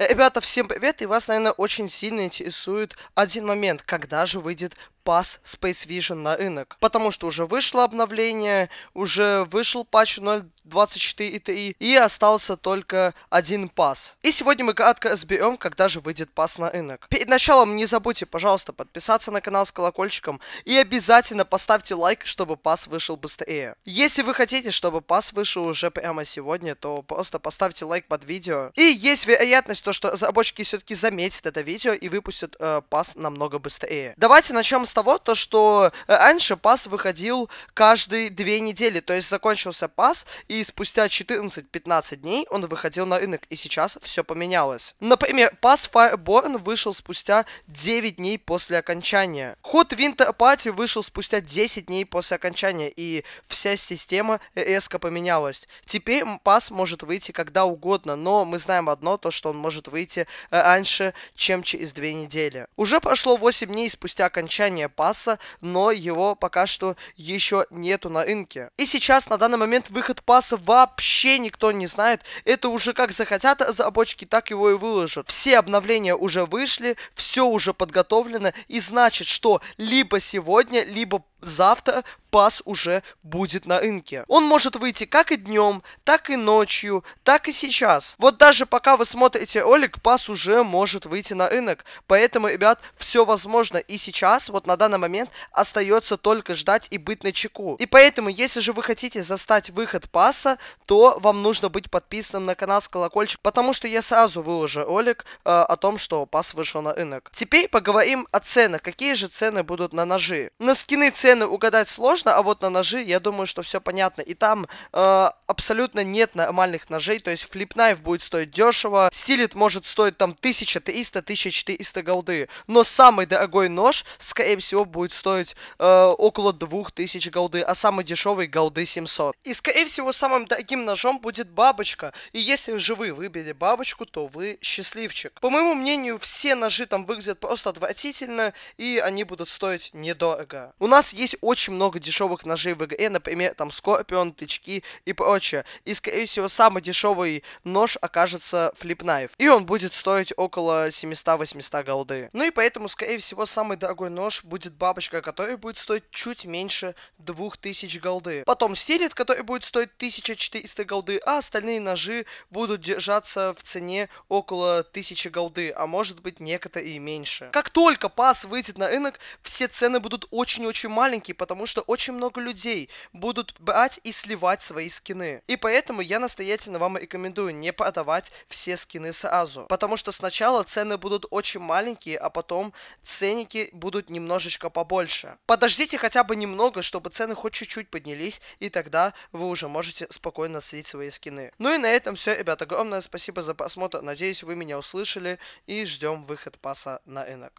Э, ребята, всем привет, и вас, наверное, очень сильно интересует один момент, когда же выйдет пас Space Vision на рынок. Потому что уже вышло обновление, уже вышел патч 0.24 ETI и остался только один пас. И сегодня мы кратко разберем, когда же выйдет пас на рынок. Перед началом не забудьте, пожалуйста, подписаться на канал с колокольчиком и обязательно поставьте лайк, чтобы пас вышел быстрее. Если вы хотите, чтобы пас вышел уже прямо сегодня, то просто поставьте лайк под видео. И есть вероятность, то, что разработчики все-таки заметят это видео и выпустят э, пас намного быстрее. Давайте начнем с того, то, что э, раньше пас выходил каждые две недели. То есть закончился пас, и спустя 14-15 дней он выходил на рынок. И сейчас все поменялось. Например, пас Fireborn вышел спустя 9 дней после окончания. Ход Winter Party вышел спустя 10 дней после окончания. И вся система резко поменялась. Теперь пас может выйти когда угодно, но мы знаем одно, то что он может выйти э, раньше, чем через 2 недели. Уже прошло 8 дней спустя окончания продолжение пасса, но его пока что еще нету на рынке. И сейчас на данный момент выход паса вообще никто не знает. Это уже как захотят разработчики, так его и выложат. Все обновления уже вышли, все уже подготовлено, и значит, что либо сегодня, либо завтра пас уже будет на рынке. Он может выйти как и днем, так и ночью, так и сейчас. Вот даже пока вы смотрите ролик, пас уже может выйти на рынок. Поэтому, ребят, все возможно. И сейчас, вот на данный момент, остается только ждать и быть на чеку. И поэтому, если же вы хотите застать выход паса, то вам нужно быть подписанным на канал с колокольчик, потому что я сразу выложу ролик э, о том, что пас вышел на рынок. Теперь поговорим о ценах. Какие же цены будут на ножи? На скины цены цены угадать сложно, а вот на ножи, я думаю, что все понятно. И там э, абсолютно нет нормальных ножей, то есть флипнайф будет стоить дешево, стилит может стоить там 1300-1400 голды, но самый дорогой нож, скорее всего, будет стоить э, около 2000 голды, а самый дешевый голды 700. И, скорее всего, самым дорогим ножом будет бабочка, и если же вы выбили бабочку, то вы счастливчик. По моему мнению, все ножи там выглядят просто отвратительно, и они будут стоить недорого. У нас есть очень много дешевых ножей в игре, например, там Скорпион, тычки и прочее. И, скорее всего, самый дешевый нож окажется Flip Knife. И он будет стоить около 700-800 голды. Ну и поэтому, скорее всего, самый дорогой нож будет бабочка, который будет стоить чуть меньше 2000 голды. Потом стилет, который будет стоить 1400 голды, а остальные ножи будут держаться в цене около 1000 голды, а может быть некоторые и меньше. Как только пас выйдет на рынок, все цены будут очень-очень маленькие, маленький, потому что очень много людей будут брать и сливать свои скины. И поэтому я настоятельно вам рекомендую не продавать все скины сразу. Потому что сначала цены будут очень маленькие, а потом ценники будут немножечко побольше. Подождите хотя бы немного, чтобы цены хоть чуть-чуть поднялись, и тогда вы уже можете спокойно слить свои скины. Ну и на этом все, ребят. Огромное спасибо за просмотр. Надеюсь, вы меня услышали и ждем выход паса на рынок.